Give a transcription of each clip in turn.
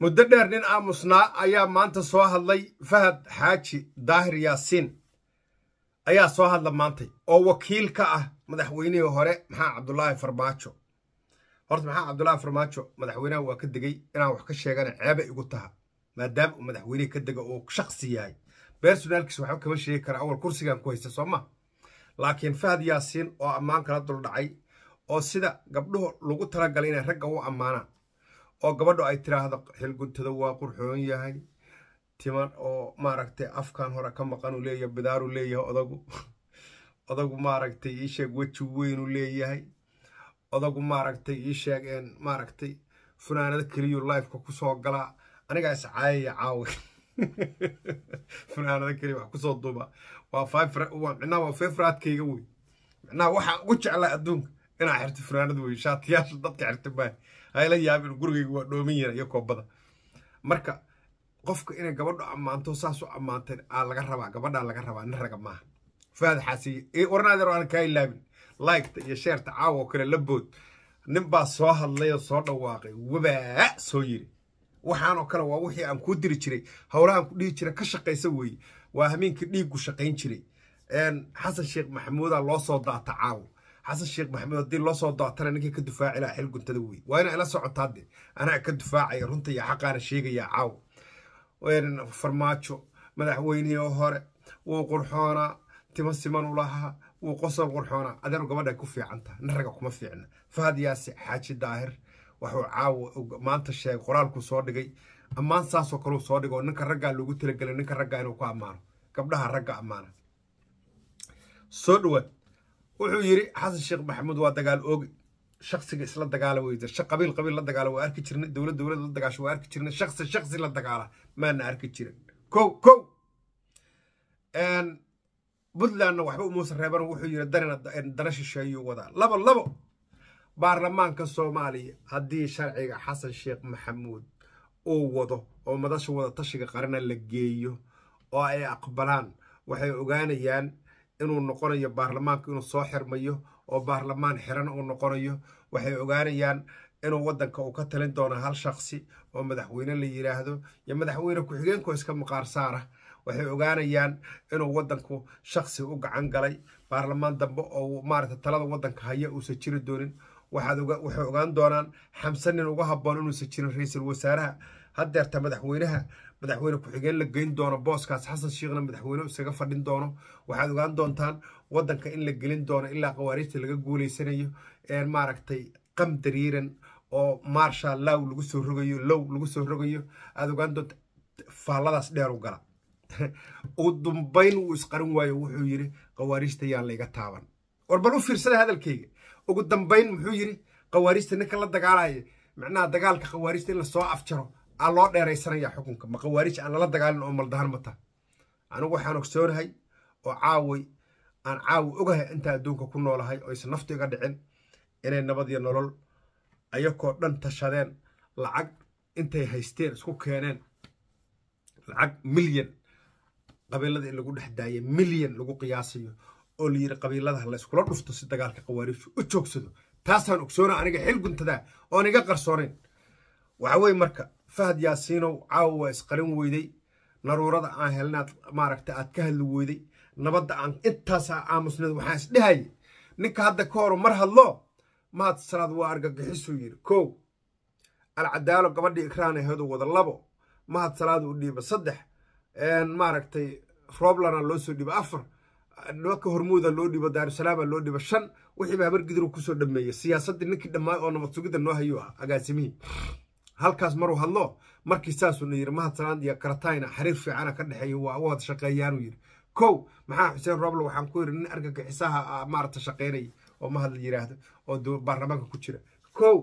muddo dheer nin aamusnaa ayaa maanta soo hadlay fahad xaaji daahir yaasiin ayaa soo hadla maantay oo wakiil ka ah madaxweynihii hore maxaa cabdulaahi farmaajo horta maxaa cabdulaahi farmaajo madaxweynaha waa ka degay inaan wax ka sheegana ceeba igu taha maadaama uu madaxweynihii ka dega uu shaksi yahay bersonaalkiis waxba kama sheegi kara awal kursigan ku haysta soo ma laakiin fahad yaasiin oo ammaan kala duldhacay oo sida gabdhuhu lagu talagalay inay ragga u ammaanaan oo gabadho ay tiraahdo xilguntada waa qurxoon yahay timan oo maaragtay afkan hore ka maqanu leeyahay bidaaru leeyahay odagu odagu maaragtay iisheeg weji weynuu leeyahay odagu maaragtay iisheeg maaragtay funaanada keliyu lifeka kusoo galaa anigaa caayaya caawi funaanada keliya wax kusoo duuba waa cinaa waa fefraadkayga wey micnaha waxaan ugu jeclaa adduunka inaa xirto fanaanad wey shaatiyaasha dadka xirta maaha hayla yaabin gurigayga waa dhooman yara iyo koobada marka qofka inay gabadho ammaanto saas u ammaanteen aa laga rabaa gabadhaa laga rabaa nin raga maaha faadaxaasiy warnaadeer aan kaa ilaabin laygta iyo sheerta caawoo kale la bood ninbaa soo hadlayoo soo dhawaaqay wabaa soo yiri waxaanoo kale waa wixii aan kuu diri jiray howlahaan ku dhihi jira ka shaqaysa weeye waa hameenkii dhiiggu shaqayn jiray xasan sheekh maxamuudaa loo soo daata caawo xasan sheekh maxamed haddii loo soo dootarna ninkii ka dufaaci lahaa xil guntada wey waa inaa ila socotaa de anaa ka dufaacaya runta iyo xaqaana sheegaya caawa farmaajo madaxweynihii hore wuu qurxoonaa timo siman u lahaa wuu qosob qurxoonaa adeer gabadha ku fiicantaha nin ragga kuma fiicna fahad yaase xaaji daahir wuxuu caawa maanta sheegay qoraalkuu soo dhigay ammaan saasoo kaleu soo dhigo ninka raggaa loogu talagelay ninka raggaa inuu ku ammaano gabdhaha ragga ammaana soo dhawaad wuxuu yiri xasan sheekh maxamuud waa dagaal oogi shaksiga isla dagaala weyda qabiil qabiil la dagaala waa arki jirnay dowlad dowlad la dagaasho waa arki jirnay shaksi shaksi la dagaala maana arki jirin ko ko puntlandna waxba umuuse reeban wuxuu yiri darin dana shisheeyuu wadaa labo labo baarlamaanka soomaaliya haddii sharciga xasan sheekh maxamuud uu wado oo madasha wada tashiga qarana la geeyo oo ay aqbalaan waxay ogaanayaan inuu noqonayo baarlamaanka inuu soo xirmayo oo baarlamaan xiran uu noqonayo waxay ogaanayaan inuu wadanka uu ka talin doono hal shaqsi oo madaxweyne la yidhaahdo iyo madaxweyne ku-xigeenkoo iska maqaar saara waxay ogaanayaan inuu wadanku shaqsi u gacan galay baarlamaan dambe oo maarata talada wadanka haya uusan jiri doonin waxay ogaan doonaan xamse nin uga habboon inuusa jirin ra-iisul wasaaraha haddeerta madaxweynaha madaxweyne ku-xigeen la geyn doono booskaas xasan shiikhna madaxweyne isaga fadhin doono waxaad ogaan doontaan wadanka in la gelin doono ilaa khawaariijta laga guulaysanayo maaragtay qam dariiran oo maarsha law lagu soo rogayo low lagu soo rogayo aad ogaan doonta faalladaas dheeru gala ugu dambayn wuu isqarin waayo wuxuu yidhi khawaariijta yaan layga taaban war bal u fiirsada hadalkayga ugu dambayn muxuu yidhi khawaariijta ninka la dagaalaya macnaha dagaalka khawaariijta in lasoo afjaro a loo dheeraysanaya xukunka ma khawaarij aan lala dagaalin oo maldahan ma anigu waxaan ogsoonahay oo caawi aan caawi ogahay intaa adduunka ku noolahay oo aysan naftu iga dhicin inay nabad iyo nolol ayakoo dhan tashadeen lacag intay haysteen isku keeneen lacag milyan qabiilada in lagu dhex daaya milyan lagu qiyaasayo oo la yidhi qabiiladaha layskula dhufto si dagaalka khawaariijtu u joogsado taasaan ogsoona aniga xil guntadaa oon iga qarsoonayn waxaweye marka fahad yaasiinow caawa waa isqarin weyday naruurada aan helnaad maaragta aad ka hadli weyday nabadda aan intaasaa ah aamusnada waxaan isdhehaya ninka hadda ka horo mar hadlo mahad salaad waa argagixisuu yidhi kow alcadaalo gabadhii ikraan heedu wada labo mahad salaad u dhiiba saddex maaragtay roblana loo soo dhiiba afar maka hormuuda loo dhiibo daarusalaama loo dhiibo shan wixiiba habar gidiru kusoo dhameeya siyaasaddii ninkii dhammaay oo nabad sugidda noo hayuu ah agaasimihii halkaas maruu hadlo markii saasuna yidhi mahadsanaan iyo karatayna xiriir fiicana ka dhexeeya waa wada shaqeeyaanu yiri kow maxaa xuseen roble waxaan ku yiri nin argagaxisaha ah, maarata shaqaynaya oo mahadla yidhaahdo oo baarlamaanka ku jira kow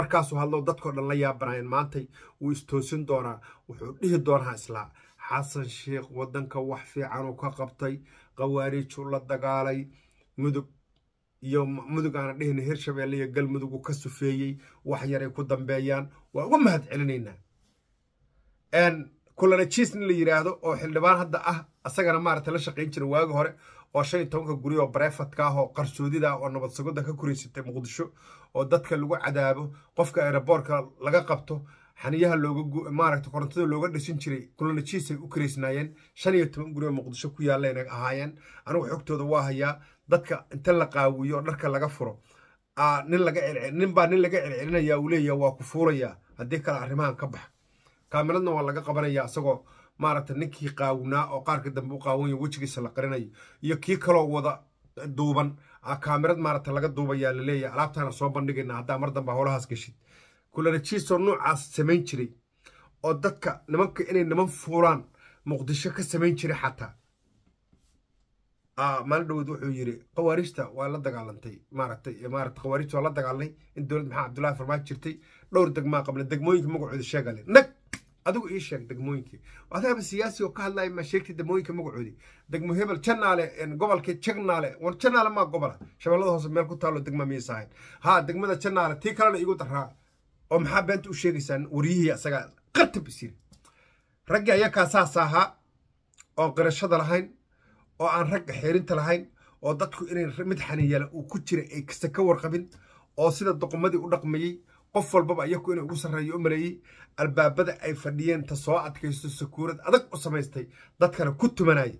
markaasuu hadlo dadkao dhan la yaabanaayeen maantay wuu istoosin doonaa wuxuu dhihi doonaa islaa xasan sheekh waddanka wax fiicanuu ka qabtay qawaariijuu la dagaalay mudug iyo mudug aana dhihina hirshabeelle iyo galmudugu ka sufeeyey wax yaray ku dambeeyaan waa uga mahad celinaynaa kulanajiis nin la yidhaahdo oo xildhibaan hadda ah asagana maarata la shaqeyn jira waagi hore oo shan iyo tobanka guri oo bareefatka ah oo qarsoodida ah, oo nabad sagoda ka koraysatay muqdisho oo dadka lagu cadaabo qofka aeroboorka laga qabto xaniyaha looga maaragta korontada looga dhasin jiray kulanajiis ay u karaysnaayeen shan iyo toban guri oo muqdisho ku yaalla inag ahaayeen anigu xogtooda waa hayaa dadka inta la qaawiyo dharka laga furo ninbaa nin laga celcelinaya uu leeya waa ku fuulayaa haddii kale arrimahan ka baxa kaamiradna waa laga qabanayaa isagoo maaragta ninkii qaawinaa oo qaarka dambe u qaawanya wejigiisa la qarinayo iyo kii kaloo wada duuban kaamirad maaragta laga duubayaa laleeyahay alaabtaana soo bandhigaynaa haddaa mar damba howlahaas geshid kularajiisoo noocaas samayn jiray oo dadka nimanka inay niman fuulaan muqdisho ka samayn jiray xataa Ah, maldhoweed wuxuu yiri khawaarijta waa la dagaalantay maaragtay maarata khawaarijta waa la dagaalanay in dowlad maxamed cabdullahi farmaajo jirtay dhowr degmaa qabna degmooyinka magacooda sheegale nag adigu ii sheeg degmooyinkii adaaba siyaasi oo ka hadlaya ma sheegtay degmooyinka magacoodii degmo hebel janaale gobolka jagnaale war janaale maa gobola shabeellada hoose meel ku taalo degma miisaahayn haa degmada janaale tii kalena iigu daraa oo maxaa beenta u sheegaysaan waryihii asagaa qartab isiri raggii ayakaa saas ahaa oon qirashada lahayn oo aan ragga xeerinta lahayn oo dadku inay mid xaniiyala uu ku jira ay kasta ka warqabin oo sida doqmadii u dhaqmayey qof walbaba iyaku inay ugu sarreeyo u maleeyey albaabada ay fadhiyeen ta soo adkaysto sakuurad adag u samaystay dadkana ku tumanaya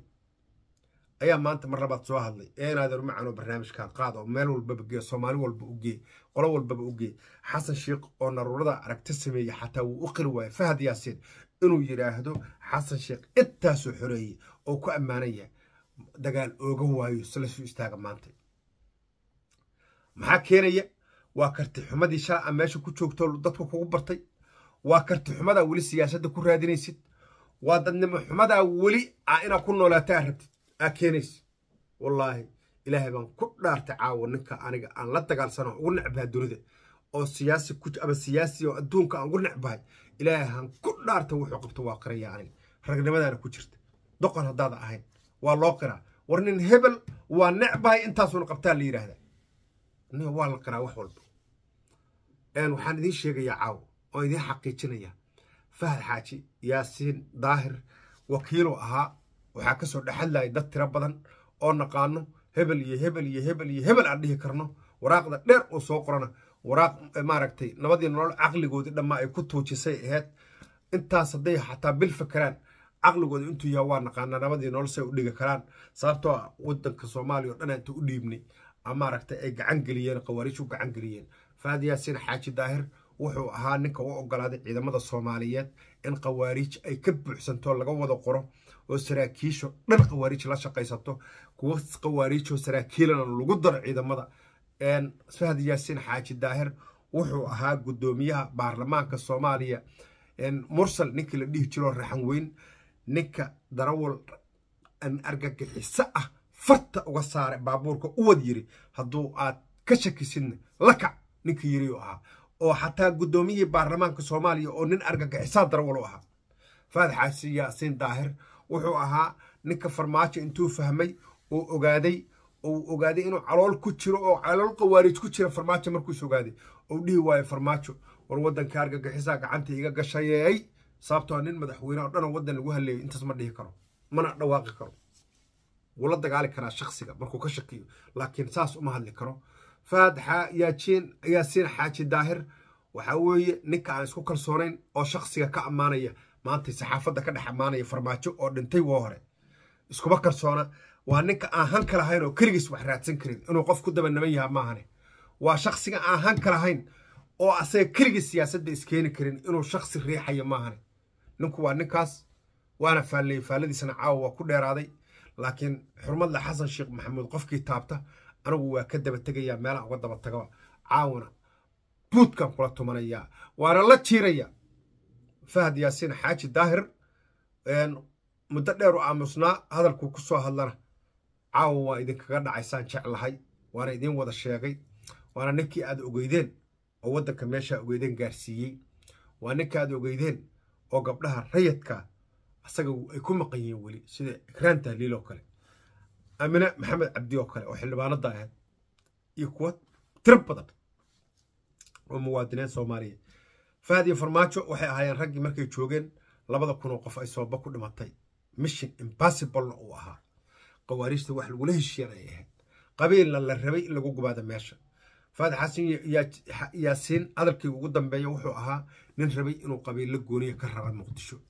ayaa maanta mar labaad soo hadlay eenaadeenu macanoo barnaamijkaad qaad oo meel walbaba gee soomaali walba u gee qolo walbaba u gee xasan sheikh oo naruurada aragti sameeyey xataa wuu u qiri waaya fahad yaasiin inuu yidhaahdo xasan sheekh intaasuu xoreeyey oo ku ammaanan yahay dagaal ooga waayo salisu istaaga maanta maxaa keenaya waa karti xumadii shala ah meesha ku joogto dadku kugu bartay waa karti xumadaa weli siyaasadda ku raadinaysid waa dadnimo xumadaa weli a ah inaa ku noolaata aa rabtid aa keenaysa wallaahi ilaahay baan ku dhaartay caawo ninka aniga aan la dagaalsano ugu necbaha dunida oo siyaasi ama siyaasi oo adduunka aan ugu necbahay ilaahay aan ku dhaartay wuxuu qabto waa qaraya aniga ragnimadaana ku jirta doqon haddaada ahayn waa loo qiraa war nin hebel waa necbahay intaasuna qabtaa la yidhaahdaa nin waa la qiraa wax walba waxaan idiin sheegayaa caawo oo idiin xaqiijinaya fahad xaaji yaasiin daahir wakiilu ahaa waxaa ka soo dhexadlayay dad tiro badan oo naqaano hebel iyo hebel iyo hebel iyo hebel aan dhihi karno waraaqda dheer oo soo qorana waraaq eh, maaragtay nabadii nolol caqligoodii dhammaa ay ku tuujisay ahayd intaas hadday xataa bil fakeraan caqligooda intuu yaha waa naqaanaa nabadii nolosay u dhigi karaan sababtoo ah wadanka soomaaliya o dhan inta u dhiibnay maaragtay ay gacan geliyeen khawaarij gacan geliyeen faad yaasiin xaaji daahir wuxuu ahaa ninka u ogolaaday ciidamada soomaaliyeed in khawaarij ay ka buuxsanto laga wada qoro oo saraakiisho dhan khawaarij la shaqaysato kuwa khawaariijoo saraakiilana lagu daro ciidamada faad yaasiin xaaji daahir wuxuu ahaa gudoomiyaha baarlamaanka soomaaliya mursal ninkii la dhihi jiro raxan weyn ninka darawal argagixiso ah farta uga saare baabuurka uwad yiri hadduu aad ka shakisidna lakac ninkii yiriuu ahaa oo xataa guddoomiyihii baarlamaanka soomaaliya oo nin argagixisaa darawal u ahaa faadax xasin yaasiin daahir wuxuu ahaa ninka farmaajo intuu fahmay uu ogaaday uu ogaaday inuu calool ku jiro oo calool qawaariij ku jira farmaajo markuus ogaaday uu dhihi waayo farmaajo war waddanka argagixisaa gacanta iga gashayeey sababtoo ah nin madaxweyne oo dhanoo waddan lagu haleeyo intaas ma dhihi karo mana dhawaaqi karo wula dagaali karaa shaksiga markuu ka shakiyo laakiin saas uma hadli karo faad yaajin yaasiin xaaji daahir waxaa weeye ninka aan isku kalsoonayn oo shaksiga ka ammaanaya maantay saxaafadda ka dhex ammaanaya farmaajo oo dhintay woo hore iskuma kalsoona waa ninka aan hanka lahayn oo keligiis wax raadsan karin inuu qof ku dabanaban yahaa maahane waa shaksiga aan hanka lahayn oo asaga keligiis siyaasadda iskeeni karin inuu shaksi riixayo maahane ninku waa ninkaas waana faalleyey faalladiisana caawa waa ku dheeraaday laakiin xurmadle xasan sheekh maxamuud qofkii taabta anigu waa ka daba tegayaa meelaha uga daba tagaba caawana buudkan kula tumanayaa waana la jiiraya fahad yaasiin xaaji daahir muddo dheer u aamusnaa hadalkuu ku soo hadlana caawa waa idinkaga dhacaysaan jeclahay waana idiin wada sheegay waana ninkii aad ogeydeen oo waddanka meeshaa ogeydeen gaarsiiyey waa ninka aad ogeydeen oo gabdhaha rayadka asaga ay ku maqan yihiin weli sida ikraan tahliil oo kale amine maxamed cabdi oo kale oo xildhibaanada ahayd iyo kuwa tiro badan oo muwaadineen soomaaliya fahad iyo farmaajo waxay ahaayeen raggii markay joogeen labada kun oo qof ay sooba ku dhimatay mission impossiblena uu ahaa qawaariijta wax lagula heshiyan ay ahayd qabiilna la rabay in lagu gubaada meesha faadax xasan yaasiin hadalkii ugu dambeeya wuxuu ahaa nin rabay inuu qabiilo gooniya ka rara muqdisho